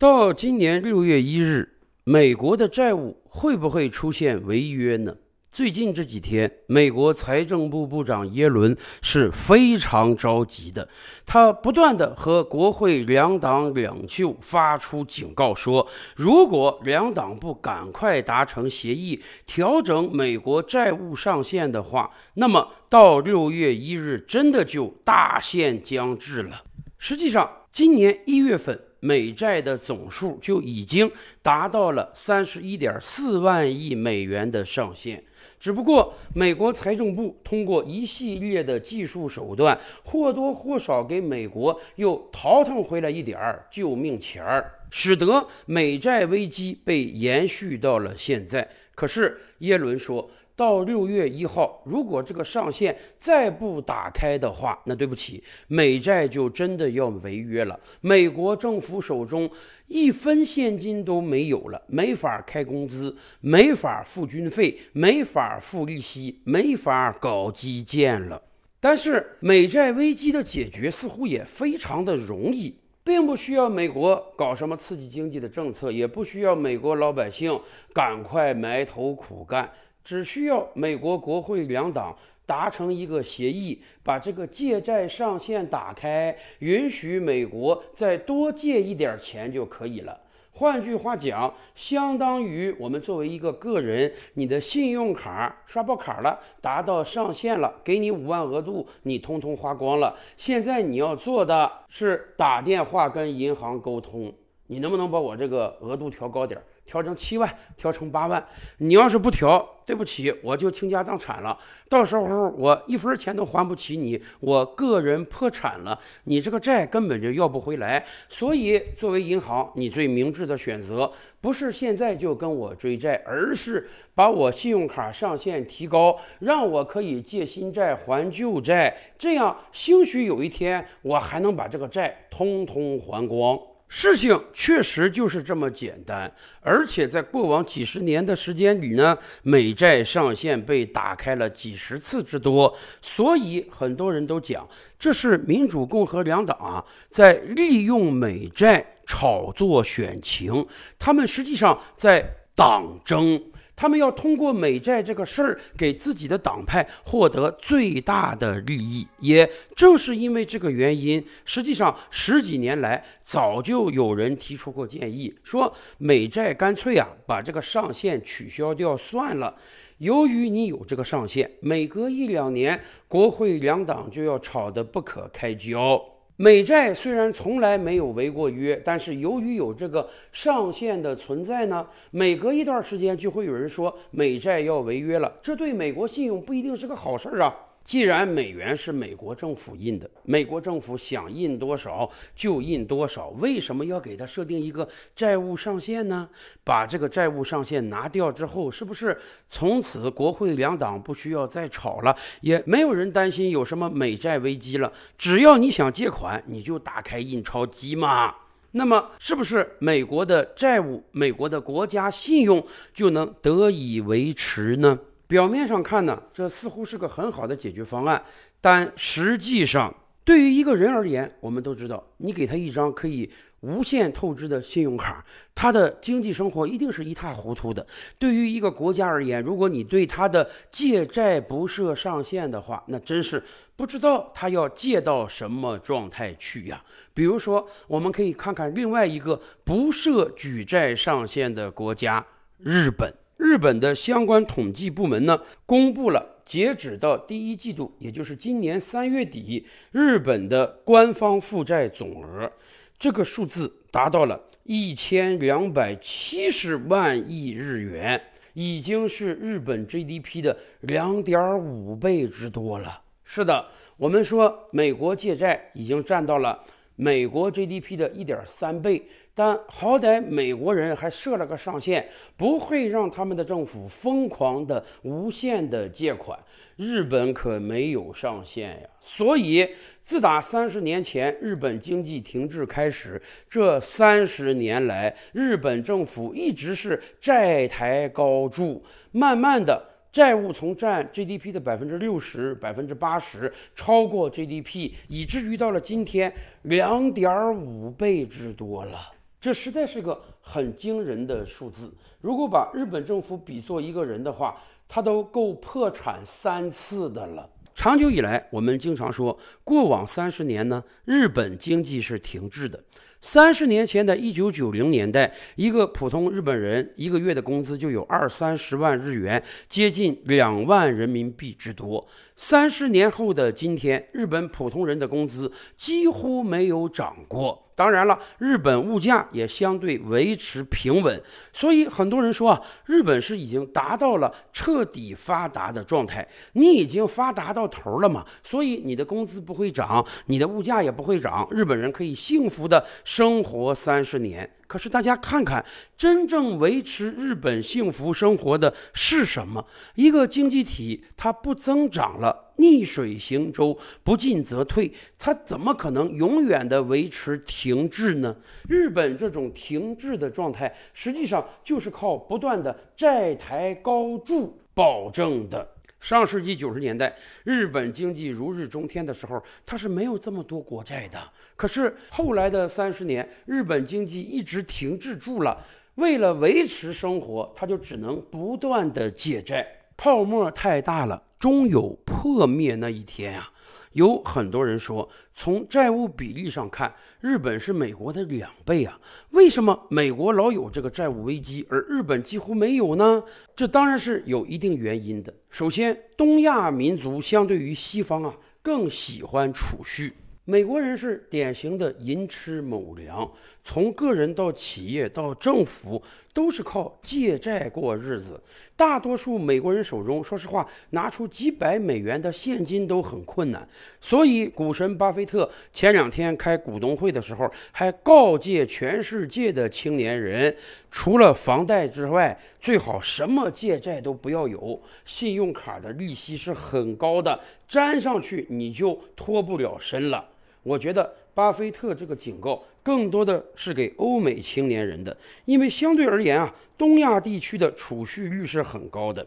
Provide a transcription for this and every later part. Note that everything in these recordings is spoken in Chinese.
到今年六月一日，美国的债务会不会出现违约呢？最近这几天，美国财政部部长耶伦是非常着急的，他不断的和国会两党两就发出警告，说如果两党不赶快达成协议，调整美国债务上限的话，那么到六月一日真的就大限将至了。实际上，今年一月份。美债的总数就已经达到了三十一点四万亿美元的上限，只不过美国财政部通过一系列的技术手段，或多或少给美国又淘腾回来一点儿救命钱儿，使得美债危机被延续到了现在。可是耶伦说。到六月一号，如果这个上限再不打开的话，那对不起，美债就真的要违约了。美国政府手中一分现金都没有了，没法开工资，没法付军费，没法付利息，没法搞基建了。但是，美债危机的解决似乎也非常的容易，并不需要美国搞什么刺激经济的政策，也不需要美国老百姓赶快埋头苦干。只需要美国国会两党达成一个协议，把这个借债上限打开，允许美国再多借一点钱就可以了。换句话讲，相当于我们作为一个个人，你的信用卡刷爆卡了，达到上限了，给你五万额度，你通通花光了。现在你要做的是打电话跟银行沟通，你能不能把我这个额度调高点？调成七万，调成八万。你要是不调，对不起，我就倾家荡产了。到时候我一分钱都还不起你，我个人破产了，你这个债根本就要不回来。所以，作为银行，你最明智的选择不是现在就跟我追债，而是把我信用卡上限提高，让我可以借新债还旧债。这样，兴许有一天我还能把这个债通通还光。事情确实就是这么简单，而且在过往几十年的时间里呢，美债上限被打开了几十次之多，所以很多人都讲，这是民主共和两党啊在利用美债炒作选情，他们实际上在党争。他们要通过美债这个事儿给自己的党派获得最大的利益，也正是因为这个原因，实际上十几年来早就有人提出过建议，说美债干脆啊把这个上限取消掉算了。由于你有这个上限，每隔一两年，国会两党就要吵得不可开交。美债虽然从来没有违过约，但是由于有这个上限的存在呢，每隔一段时间就会有人说美债要违约了，这对美国信用不一定是个好事儿啊。既然美元是美国政府印的，美国政府想印多少就印多少，为什么要给他设定一个债务上限呢？把这个债务上限拿掉之后，是不是从此国会两党不需要再吵了，也没有人担心有什么美债危机了？只要你想借款，你就打开印钞机嘛。那么，是不是美国的债务、美国的国家信用就能得以维持呢？表面上看呢，这似乎是个很好的解决方案，但实际上，对于一个人而言，我们都知道，你给他一张可以无限透支的信用卡，他的经济生活一定是一塌糊涂的。对于一个国家而言，如果你对他的借债不设上限的话，那真是不知道他要借到什么状态去呀。比如说，我们可以看看另外一个不设举债上限的国家——日本。日本的相关统计部门呢，公布了截止到第一季度，也就是今年三月底，日本的官方负债总额，这个数字达到了一千两百七十万亿日元，已经是日本 GDP 的两点五倍之多了。是的，我们说美国借债已经占到了美国 GDP 的一点三倍。但好歹美国人还设了个上限，不会让他们的政府疯狂的、无限的借款。日本可没有上限呀，所以自打三十年前日本经济停滞开始，这三十年来，日本政府一直是债台高筑，慢慢的债务从占 GDP 的百分之六十、百分之八十超过 GDP，以至于到了今天两点五倍之多了。这实在是个很惊人的数字。如果把日本政府比作一个人的话，他都够破产三次的了。长久以来，我们经常说，过往三十年呢，日本经济是停滞的。三十年前的一九九零年代，一个普通日本人一个月的工资就有二三十万日元，接近两万人民币之多。三十年后的今天，日本普通人的工资几乎没有涨过。当然了，日本物价也相对维持平稳。所以很多人说啊，日本是已经达到了彻底发达的状态，你已经发达到头了嘛？所以你的工资不会涨，你的物价也不会涨。日本人可以幸福的生活三十年。可是大家看看，真正维持日本幸福生活的是什么？一个经济体它不增长了，逆水行舟，不进则退，它怎么可能永远的维持停滞呢？日本这种停滞的状态，实际上就是靠不断的债台高筑保证的。上世纪九十年代，日本经济如日中天的时候，它是没有这么多国债的。可是后来的三十年，日本经济一直停滞住了。为了维持生活，它就只能不断的借债。泡沫太大了，终有破灭那一天啊！有很多人说，从债务比例上看，日本是美国的两倍啊？为什么美国老有这个债务危机，而日本几乎没有呢？这当然是有一定原因的。首先，东亚民族相对于西方啊，更喜欢储蓄。美国人是典型的寅吃卯粮。从个人到企业到政府，都是靠借债过日子。大多数美国人手中，说实话，拿出几百美元的现金都很困难。所以，股神巴菲特前两天开股东会的时候，还告诫全世界的青年人：除了房贷之外，最好什么借债都不要有。信用卡的利息是很高的，沾上去你就脱不了身了。我觉得，巴菲特这个警告。更多的是给欧美青年人的，因为相对而言啊，东亚地区的储蓄率是很高的，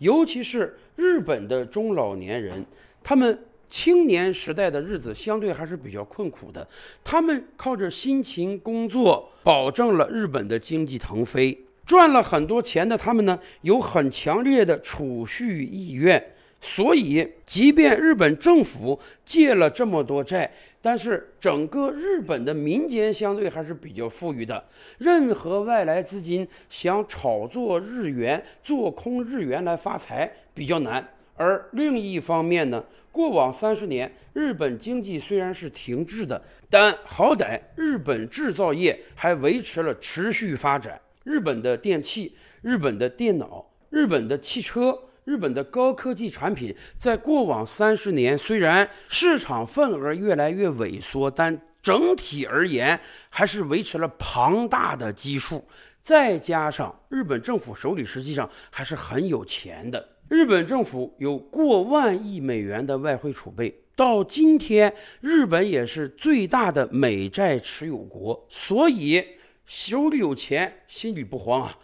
尤其是日本的中老年人，他们青年时代的日子相对还是比较困苦的，他们靠着辛勤工作，保证了日本的经济腾飞，赚了很多钱的他们呢，有很强烈的储蓄意愿，所以即便日本政府借了这么多债。但是整个日本的民间相对还是比较富裕的，任何外来资金想炒作日元、做空日元来发财比较难。而另一方面呢，过往三十年日本经济虽然是停滞的，但好歹日本制造业还维持了持续发展。日本的电器、日本的电脑、日本的汽车。日本的高科技产品在过往三十年虽然市场份额越来越萎缩，但整体而言还是维持了庞大的基数。再加上日本政府手里实际上还是很有钱的，日本政府有过万亿美元的外汇储备，到今天日本也是最大的美债持有国，所以手里有钱，心里不慌啊。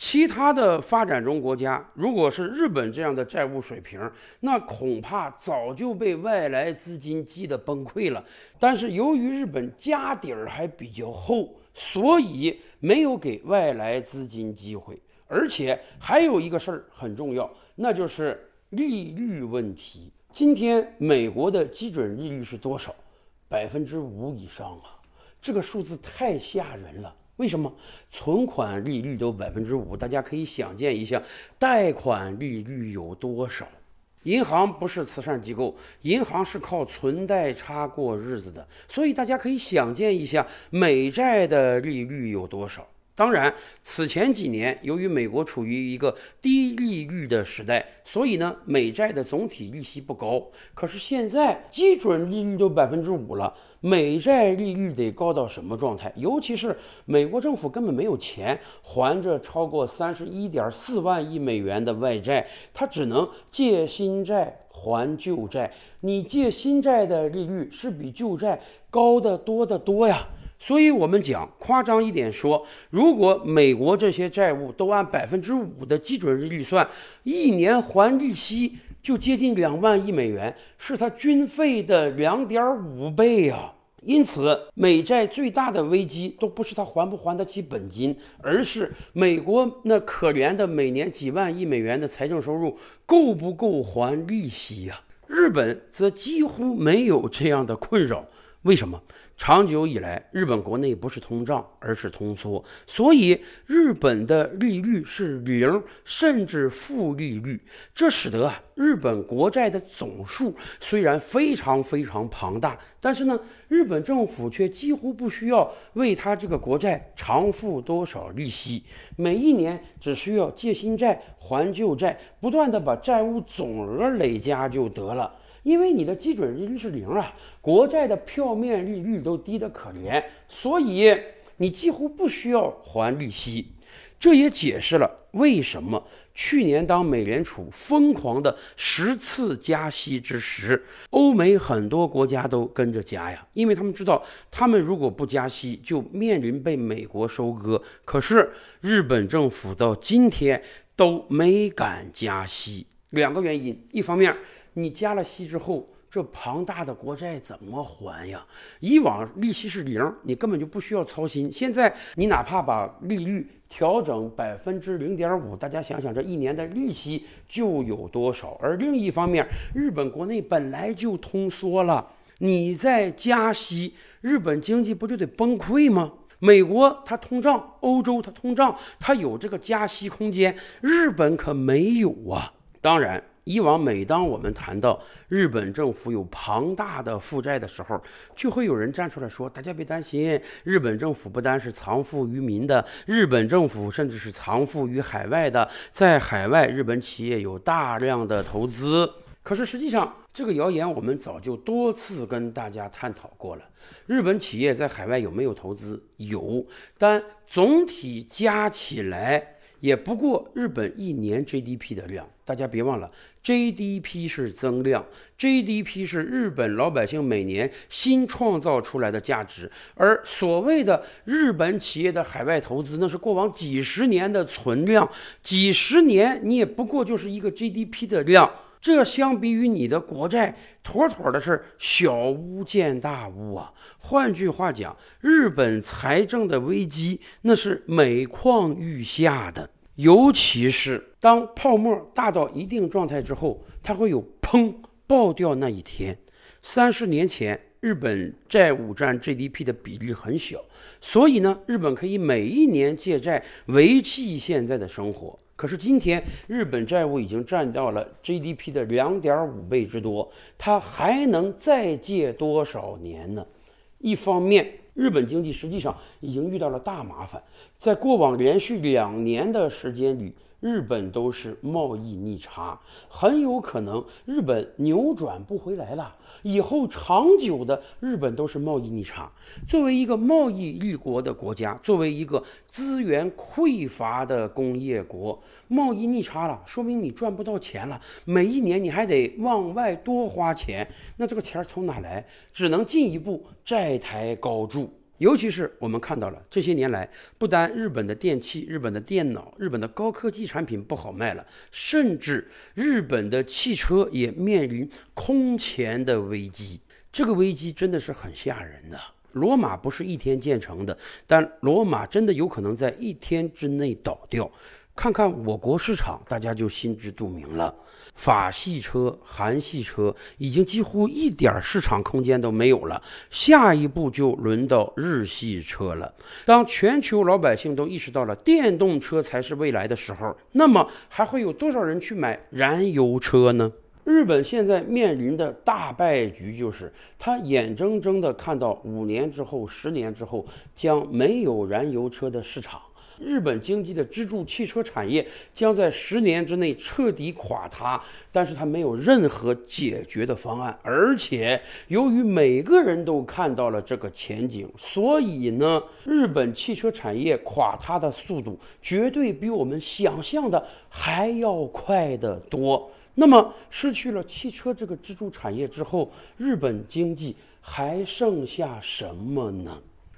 其他的发展中国家，如果是日本这样的债务水平，那恐怕早就被外来资金击得崩溃了。但是由于日本家底儿还比较厚，所以没有给外来资金机会。而且还有一个事儿很重要，那就是利率问题。今天美国的基准利率是多少？百分之五以上啊，这个数字太吓人了。为什么存款利率都百分之五？大家可以想见一下，贷款利率有多少？银行不是慈善机构，银行是靠存贷差过日子的，所以大家可以想见一下美债的利率有多少。当然，此前几年，由于美国处于一个低利率的时代，所以呢，美债的总体利息不高。可是现在基准利率都百分之五了，美债利率得高到什么状态？尤其是美国政府根本没有钱还着超过三十一点四万亿美元的外债，它只能借新债还旧债。你借新债的利率是比旧债高得多得多呀。所以，我们讲夸张一点说，如果美国这些债务都按百分之五的基准日利率算，一年还利息就接近两万亿美元，是它军费的两点五倍呀。因此，美债最大的危机都不是它还不还得起本金，而是美国那可怜的每年几万亿美元的财政收入够不够还利息呀？日本则几乎没有这样的困扰，为什么？长久以来，日本国内不是通胀，而是通缩，所以日本的利率是零，甚至负利率。这使得啊，日本国债的总数虽然非常非常庞大，但是呢，日本政府却几乎不需要为他这个国债偿付多少利息，每一年只需要借新债还旧债，不断的把债务总额累加就得了。因为你的基准利率是零啊，国债的票面利率都低得可怜，所以你几乎不需要还利息。这也解释了为什么去年当美联储疯狂的十次加息之时，欧美很多国家都跟着加呀，因为他们知道他们如果不加息，就面临被美国收割。可是日本政府到今天都没敢加息，两个原因，一方面。你加了息之后，这庞大的国债怎么还呀？以往利息是零，你根本就不需要操心。现在你哪怕把利率调整百分之零点五，大家想想这一年的利息就有多少。而另一方面，日本国内本来就通缩了，你在加息，日本经济不就得崩溃吗？美国它通胀，欧洲它通胀，它有这个加息空间，日本可没有啊。当然。以往每当我们谈到日本政府有庞大的负债的时候，就会有人站出来说：“大家别担心，日本政府不单是藏富于民的，日本政府甚至是藏富于海外的。在海外，日本企业有大量的投资。”可是实际上，这个谣言我们早就多次跟大家探讨过了。日本企业在海外有没有投资？有，但总体加起来。也不过日本一年 GDP 的量，大家别忘了，GDP 是增量，GDP 是日本老百姓每年新创造出来的价值，而所谓的日本企业的海外投资，那是过往几十年的存量，几十年你也不过就是一个 GDP 的量。这相比于你的国债，妥妥的是小巫见大巫啊！换句话讲，日本财政的危机那是每况愈下的，尤其是当泡沫大到一定状态之后，它会有砰爆掉那一天。三十年前，日本债务占 GDP 的比例很小，所以呢，日本可以每一年借债维系现在的生活。可是今天，日本债务已经占到了 GDP 的两点五倍之多，它还能再借多少年呢？一方面，日本经济实际上已经遇到了大麻烦，在过往连续两年的时间里。日本都是贸易逆差，很有可能日本扭转不回来了。以后长久的，日本都是贸易逆差。作为一个贸易立国的国家，作为一个资源匮乏的工业国，贸易逆差了，说明你赚不到钱了，每一年你还得往外多花钱。那这个钱从哪来？只能进一步债台高筑。尤其是我们看到了，这些年来，不单日本的电器、日本的电脑、日本的高科技产品不好卖了，甚至日本的汽车也面临空前的危机。这个危机真的是很吓人的。罗马不是一天建成的，但罗马真的有可能在一天之内倒掉。看看我国市场，大家就心知肚明了。法系车、韩系车已经几乎一点市场空间都没有了，下一步就轮到日系车了。当全球老百姓都意识到了电动车才是未来的时候，那么还会有多少人去买燃油车呢？日本现在面临的大败局就是，他眼睁睁地看到五年之后、十年之后将没有燃油车的市场。日本经济的支柱汽车产业将在十年之内彻底垮塌，但是它没有任何解决的方案。而且，由于每个人都看到了这个前景，所以呢，日本汽车产业垮塌的速度绝对比我们想象的还要快得多。那么，失去了汽车这个支柱产业之后，日本经济还剩下什么呢？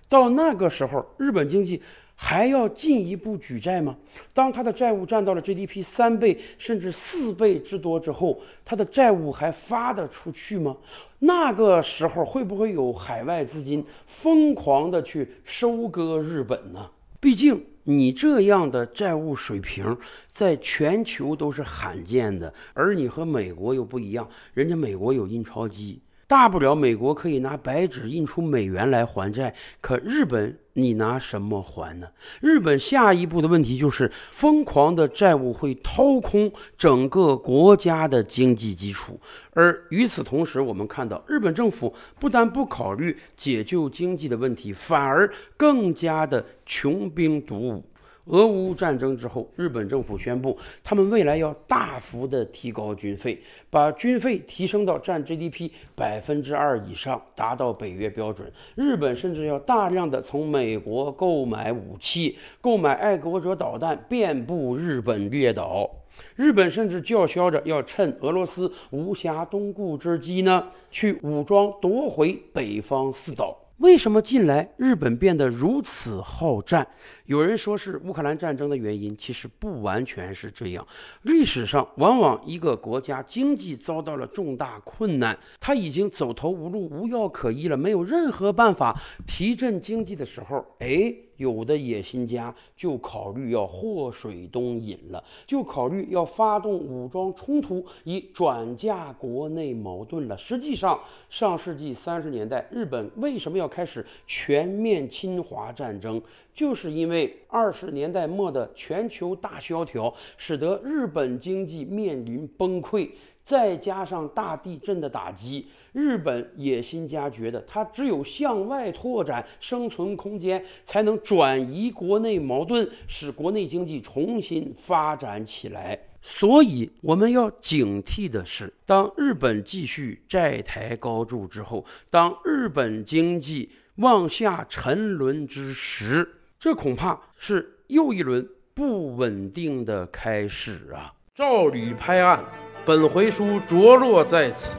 到那个时候，日本经济。还要进一步举债吗？当他的债务占到了 GDP 三倍甚至四倍之多之后，他的债务还发得出去吗？那个时候会不会有海外资金疯狂的去收割日本呢？毕竟你这样的债务水平在全球都是罕见的，而你和美国又不一样，人家美国有印钞机。大不了美国可以拿白纸印出美元来还债，可日本你拿什么还呢？日本下一步的问题就是疯狂的债务会掏空整个国家的经济基础，而与此同时，我们看到日本政府不但不考虑解救经济的问题，反而更加的穷兵黩武。俄乌战争之后，日本政府宣布，他们未来要大幅的提高军费，把军费提升到占 GDP 百分之二以上，达到北约标准。日本甚至要大量的从美国购买武器，购买爱国者导弹，遍布日本列岛。日本甚至叫嚣着要趁俄罗斯无暇东顾之机呢，去武装夺回北方四岛。为什么近来日本变得如此好战？有人说是乌克兰战争的原因，其实不完全是这样。历史上，往往一个国家经济遭到了重大困难，他已经走投无路、无药可医了，没有任何办法提振经济的时候，哎。有的野心家就考虑要祸水东引了，就考虑要发动武装冲突以转嫁国内矛盾了。实际上，上世纪三十年代日本为什么要开始全面侵华战争，就是因为二十年代末的全球大萧条使得日本经济面临崩溃，再加上大地震的打击。日本野心家觉得，他只有向外拓展生存空间，才能转移国内矛盾，使国内经济重新发展起来。所以，我们要警惕的是，当日本继续债台高筑之后，当日本经济往下沉沦之时，这恐怕是又一轮不稳定的开始啊！照理拍案，本回书着落在此。